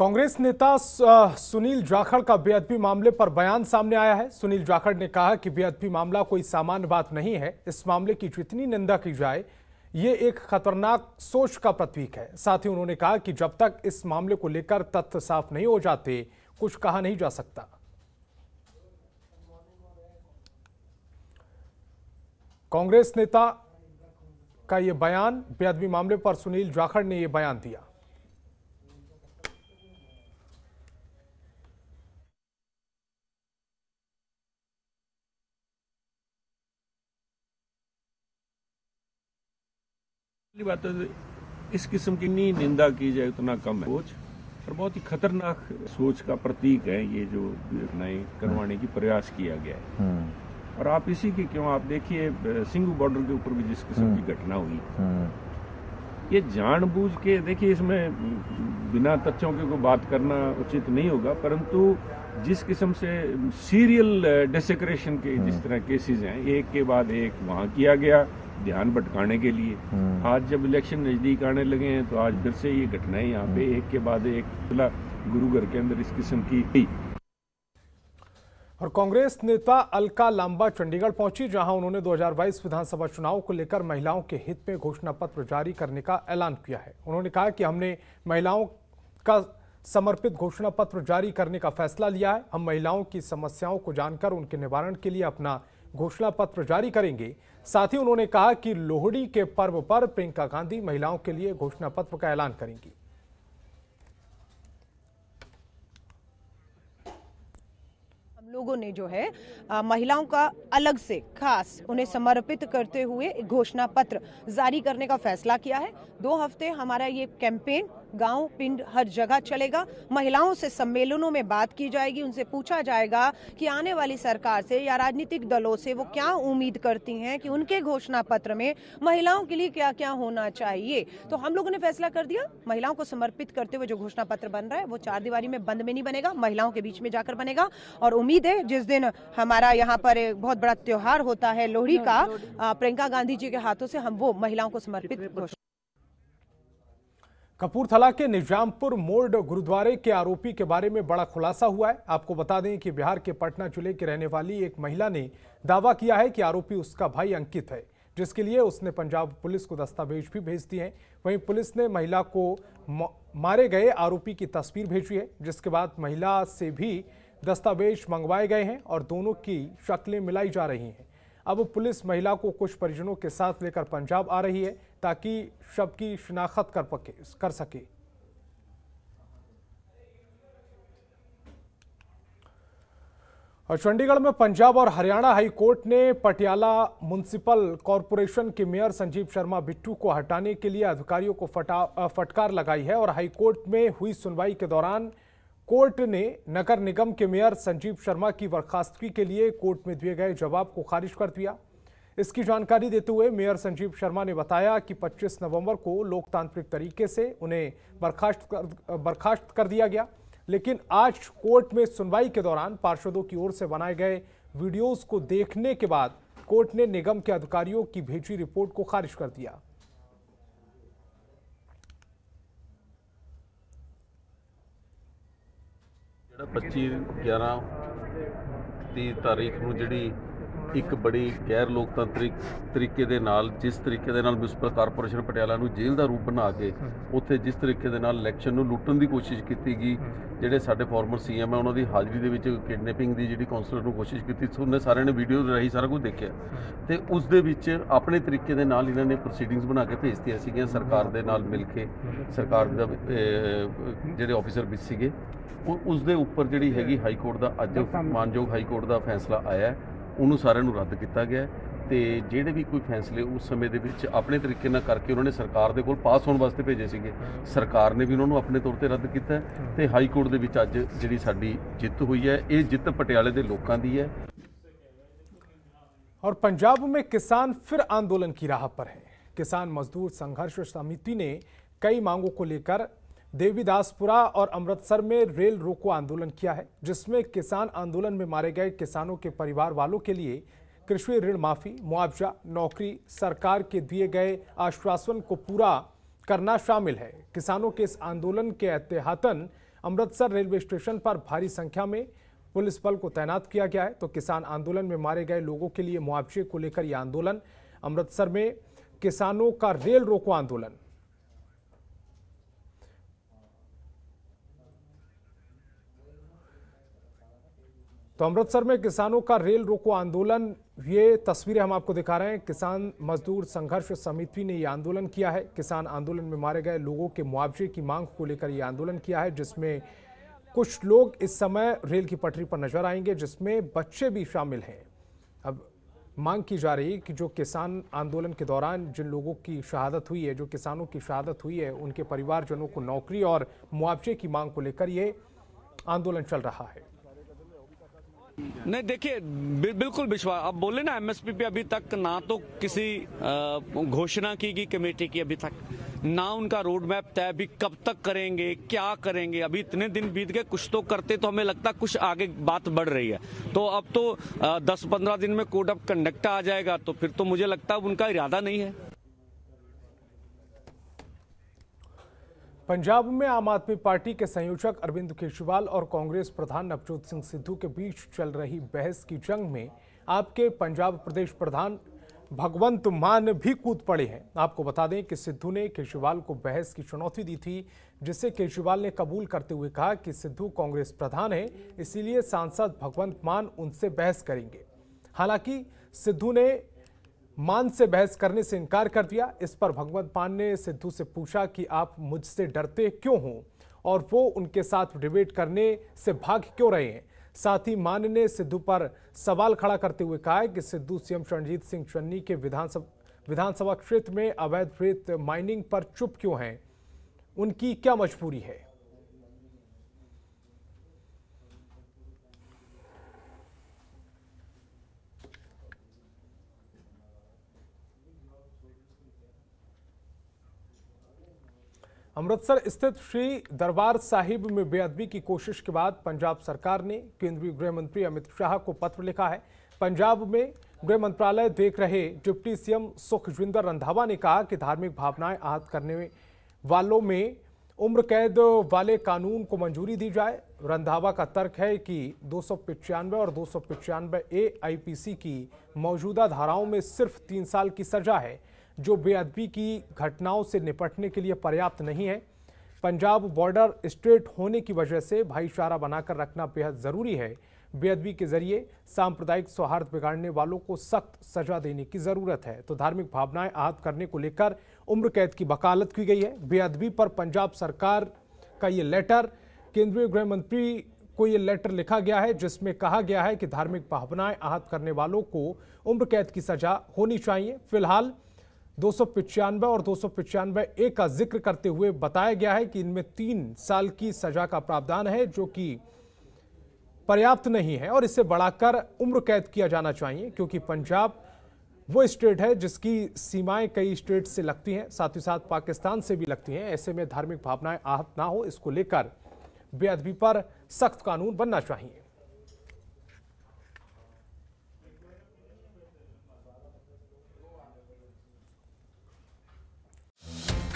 कांग्रेस नेता सुनील जाखड़ का बेअदबी मामले पर बयान सामने आया है सुनील जाखड़ ने कहा कि बेअदबी मामला कोई सामान्य बात नहीं है इस मामले की जितनी तो निंदा की जाए ये एक खतरनाक सोच का प्रतीक है साथ ही उन्होंने कहा कि जब तक इस मामले को लेकर तथ्य साफ नहीं हो जाते कुछ कहा नहीं जा सकता कांग्रेस नेता का यह बयान बेअदबी मामले पर सुनील जाखड़ ने यह बयान दिया बात है तो इस किस्म की नहीं निंदा की जाए उतना कम है सोच और बहुत ही खतरनाक सोच का प्रतीक है ये जो नए करवाने की प्रयास किया गया है हम्म। और आप इसी की क्यों आप देखिए सिंगू बॉर्डर के ऊपर भी जिस किस्म की हम्म। घटना हुई हम्म। ये जानबूझ के देखिए इसमें बिना तथ्यों के कोई बात करना उचित नहीं होगा परंतु जिस किस्म से सीरियल डेसिक्रेशन के जिस तरह केसेस हैं एक के बाद एक वहां किया गया ध्यान भटकाने के लिए हम्म। आज जब इलेक्शन नज़दीक आने लगे हैं तो आज फिर से ये घटनाएं यहाँ पे हम्म। एक के बाद एक गुरु घर के अंदर इस किस्म की थी और कांग्रेस नेता अलका लांबा चंडीगढ़ पहुंची जहां उन्होंने 2022 विधानसभा चुनाव को लेकर महिलाओं के हित में घोषणा पत्र जारी करने का ऐलान किया है उन्होंने कहा कि हमने महिलाओं का समर्पित घोषणा पत्र जारी करने का फैसला लिया है हम महिलाओं की समस्याओं को जानकर उनके निवारण के लिए अपना घोषणा पत्र जारी करेंगे साथ ही उन्होंने कहा कि लोहड़ी के पर्व पर प्रियंका गांधी महिलाओं के लिए घोषणा पत्र का ऐलान करेंगी लोगों ने जो है आ, महिलाओं का अलग से खास उन्हें समर्पित करते हुए घोषणा पत्र जारी करने का फैसला किया है दो हफ्ते हमारा ये कैंपेन गांव पिंड हर जगह चलेगा महिलाओं से सम्मेलनों में बात की जाएगी उनसे पूछा जाएगा कि आने वाली सरकार से या राजनीतिक दलों से वो क्या उम्मीद करती हैं कि उनके घोषणा पत्र में महिलाओं के लिए क्या क्या होना चाहिए तो हम लोगों ने फैसला कर दिया महिलाओं को समर्पित करते हुए जो घोषणा पत्र बन रहा है वो चार दिवारी में बंद में नहीं बनेगा महिलाओं के बीच में जाकर बनेगा और उम्मीद है जिस दिन हमारा यहाँ पर एक बहुत बड़ा त्योहार होता है लोहड़ी हाँ, का प्रियंका गांधी जी के हाथों से हम वो महिलाओं को समर्पित घोषणा कपूरथला के निजामपुर मोर्ड गुरुद्वारे के आरोपी के बारे में बड़ा खुलासा हुआ है आपको बता दें कि बिहार के पटना जिले की रहने वाली एक महिला ने दावा किया है कि आरोपी उसका भाई अंकित है जिसके लिए उसने पंजाब पुलिस को दस्तावेज भी भेज दिए हैं वहीं पुलिस ने महिला को मारे गए आरोपी की तस्वीर भेजी है जिसके बाद महिला से भी दस्तावेज मंगवाए गए हैं और दोनों की शक्लें मिलाई जा रही हैं अब पुलिस महिला को कुछ परिजनों के साथ लेकर पंजाब आ रही है ताकि शव की शिनाख्त कर पके कर सके और चंडीगढ़ में पंजाब और हरियाणा हाई कोर्ट ने पटियाला म्यूनसिपल कॉरपोरेशन के मेयर संजीव शर्मा बिट्टू को हटाने के लिए अधिकारियों को फटा फटकार लगाई है और हाई कोर्ट में हुई सुनवाई के दौरान कोर्ट ने नगर निगम के मेयर संजीव शर्मा की बर्खास्तगी के लिए कोर्ट में दिए गए जवाब को खारिज कर दिया इसकी जानकारी देते हुए मेयर संजीव शर्मा ने बताया कि 25 नवंबर को लोकतांत्रिक तरीके से उन्हें बर्खास्त कर बर्खास्त कर दिया गया लेकिन आज कोर्ट में सुनवाई के दौरान पार्षदों की ओर से बनाए गए वीडियोज को देखने के बाद कोर्ट ने निगम के अधिकारियों की भेजी रिपोर्ट को खारिज कर दिया 25 11 30 ਤਾਰੀਖ ਨੂੰ ਜਿਹੜੀ ਇੱਕ ਬੜੀ ਗੈਰ ਲੋਕਤੰਤਰੀ ਤਰੀਕੇ ਦੇ ਨਾਲ ਜਿਸ ਤਰੀਕੇ ਦੇ ਨਾਲ ਮਿਊਨਿਸਪਲ ਕਾਰਪੋਰੇਸ਼ਨ ਪਟਿਆਲਾ ਨੂੰ ਜੇਲ੍ਹ ਦਾ ਰੂਪ ਬਣਾ ਕੇ ਉੱਥੇ ਜਿਸ ਤਰੀਕੇ ਦੇ ਨਾਲ ਇਲੈਕਸ਼ਨ ਨੂੰ ਲੁੱਟਣ ਦੀ ਕੋਸ਼ਿਸ਼ ਕੀਤੀ ਗਈ ਜਿਹੜੇ ਸਾਡੇ ਫਾਰਮਰ ਸੀਐਮ ਹੈ ਉਹਨਾਂ ਦੀ ਹਾਜ਼ਰੀ ਦੇ ਵਿੱਚ ਕਿਡਨੈਪਿੰਗ ਦੀ ਜਿਹੜੀ ਕਾਉਂਸਲਰ ਨੂੰ ਕੋਸ਼ਿਸ਼ ਕੀਤੀ ਸੁਣਨੇ ਸਾਰਿਆਂ ਨੇ ਵੀਡੀਓ ਰਹੀ ਸਾਰਾ ਕੁਝ ਦੇਖਿਆ ਤੇ ਉਸ ਦੇ ਵਿੱਚ ਆਪਣੇ ਤਰੀਕੇ ਦੇ ਨਾਲ ਇਹਨਾਂ ਨੇ ਪ੍ਰੋਸੀਡਿੰਗਸ ਬਣਾ ਕੇ ਭੇਜਤੀਆਂ ਸੀਗੀਆਂ ਸਰਕਾਰ ਦੇ ਨਾਲ ਮਿਲ ਕੇ ਸਰਕਾਰ ਦੇ ਜਿਹੜੇ ਆਫੀਸਰ ਵੀ ਸੀਗੇ ਉਸ ਦੇ ਉੱਪਰ ਜਿਹੜੀ ਹੈਗੀ ਹਾਈ ਕੋਰਟ ਦਾ ਅੱਜ ਮਾਨਯੋਗ ਹਾਈ ਕੋਰਟ ਦਾ ਫੈਸਲਾ ਆਇਆ ਉਹਨੂੰ ਸਾਰਿਆਂ ਨੂੰ ਰੱਦ ਕੀਤਾ ਗਿਆ ਤੇ ਜਿਹੜੇ ਵੀ ਕੋਈ ਫੈਸਲੇ ਉਸ ਸਮੇਂ ਦੇ ਵਿੱਚ ਆਪਣੇ ਤਰੀਕੇ ਨਾਲ ਕਰਕੇ ਉਹਨਾਂ ਨੇ ਸਰਕਾਰ ਦੇ ਕੋਲ ਪਾਸ ਹੋਣ ਵਾਸਤੇ ਭੇਜੇ ਸੀਗੇ ਸਰਕਾਰ ਨੇ ਵੀ ਉਹਨਾਂ ਨੂੰ ਆਪਣੇ ਤੌਰ ਤੇ ਰੱਦ ਕੀਤਾ ਤੇ ਹਾਈ ਕੋਰਟ ਦੇ ਵਿੱਚ ਅੱਜ ਜਿਹੜੀ ਸਾਡੀ ਜਿੱਤ ਹੋਈ ਹੈ ਇਹ ਜਿੱਤ ਪਟਿਆਲੇ ਦੇ ਲੋਕਾਂ ਦੀ ਹੈ ਪੰਜਾਬ पंजाब में ਕਿਸਾਨ ਫਿਰ आंदोलन की राह पर है ਮਜ਼ਦੂਰ ਸੰਘਰਸ਼ ਸਮਿਤੀ ਨੇ ਕਈ कई मांगों ਲੈ ਕੇ देवीदासपुरा और अमृतसर में रेल रोको आंदोलन किया है जिसमें किसान आंदोलन में मारे गए किसानों के परिवार वालों के लिए कृषि ऋण माफी मुआवजा नौकरी सरकार के दिए गए आश्वासन को पूरा करना शामिल है किसानों के इस आंदोलन के एहतियातन अमृतसर रेलवे स्टेशन पर भारी संख्या में पुलिस बल को तैनात किया गया है तो किसान आंदोलन में मारे गए लोगों के लिए मुआवजे को लेकर यह आंदोलन अमृतसर में किसानों का रेल रोको आंदोलन तो अमृतसर में किसानों का रेल रोको आंदोलन ये तस्वीरें हम आपको दिखा रहे हैं किसान मजदूर संघर्ष समिति ने ये आंदोलन किया है किसान आंदोलन में मारे गए लोगों के मुआवजे की मांग को लेकर ये आंदोलन किया है जिसमें कुछ लोग इस समय रेल की पटरी पर नजर आएंगे जिसमें बच्चे भी शामिल हैं अब मांग की जा रही कि जो किसान आंदोलन के दौरान जिन लोगों की शहादत हुई है जो किसानों की शहादत हुई है उनके परिवारजनों को नौकरी और मुआवजे की मांग को लेकर ये आंदोलन चल रहा है नहीं देखिए बिल्कुल विश्वास अब बोले ना एमएसपी पे अभी तक ना तो किसी घोषणा की गई कमेटी की अभी तक ना उनका रोड मैप तय अभी कब तक करेंगे क्या करेंगे अभी इतने दिन बीत गए कुछ तो करते तो हमें लगता कुछ आगे बात बढ़ रही है तो अब तो दस पंद्रह दिन में कोड ऑफ कंडक्ट आ जाएगा तो फिर तो मुझे लगता है उनका इरादा नहीं है पंजाब में आम आदमी पार्टी के संयोजक अरविंद केजरीवाल और कांग्रेस प्रधान नवजोत सिंह सिद्धू के बीच चल रही बहस की जंग में आपके पंजाब प्रदेश प्रधान भगवंत मान भी कूद पड़े हैं आपको बता दें कि सिद्धू ने केजरीवाल को बहस की चुनौती दी थी जिसे केजरीवाल ने कबूल करते हुए कहा कि सिद्धू कांग्रेस प्रधान है इसीलिए सांसद भगवंत मान उनसे बहस करेंगे हालांकि सिद्धू ने मान से बहस करने से इनकार कर दिया इस पर भगवंत मान ने सिद्धू से पूछा कि आप मुझसे डरते क्यों हो और वो उनके साथ डिबेट करने से भाग क्यों रहे हैं साथ ही मान ने सिद्धू पर सवाल खड़ा करते हुए कहा कि सिद्धू सीएम चरणजीत सिंह चन्नी के विधानसभा विधानसभा क्षेत्र में अवैध माइनिंग पर चुप क्यों हैं उनकी क्या मजबूरी है अमृतसर स्थित श्री दरबार साहिब में बेअदबी की कोशिश के बाद पंजाब सरकार ने केंद्रीय गृह मंत्री अमित शाह को पत्र लिखा है पंजाब में गृह मंत्रालय देख रहे डिप्टी सीएम सुखजिंदर रंधावा ने कहा कि धार्मिक भावनाएं आहत करने वालों में उम्र कैद वाले कानून को मंजूरी दी जाए रंधावा का तर्क है कि दो और दो ए आई की मौजूदा धाराओं में सिर्फ तीन साल की सजा है जो बेअदबी की घटनाओं से निपटने के लिए पर्याप्त नहीं है पंजाब बॉर्डर स्ट्रेट होने की वजह से भाईचारा बनाकर रखना बेहद ज़रूरी है बेअदबी के जरिए सांप्रदायिक सौहार्द बिगाड़ने वालों को सख्त सजा देने की ज़रूरत है तो धार्मिक भावनाएं आहत करने को लेकर उम्र कैद की वकालत की गई है बेअदबी पर पंजाब सरकार का ये लेटर केंद्रीय गृह मंत्री को ये लेटर लिखा गया है जिसमें कहा गया है कि धार्मिक भावनाएं आहत करने वालों को उम्र कैद की सजा होनी चाहिए फिलहाल दो और दो ए का जिक्र करते हुए बताया गया है कि इनमें तीन साल की सजा का प्रावधान है जो कि पर्याप्त नहीं है और इसे बढ़ाकर उम्र कैद किया जाना चाहिए क्योंकि पंजाब वो स्टेट है जिसकी सीमाएं कई स्टेट से लगती हैं साथ ही साथ पाकिस्तान से भी लगती हैं ऐसे में धार्मिक भावनाएं आहत ना हो इसको लेकर बेअदबी पर सख्त कानून बनना चाहिए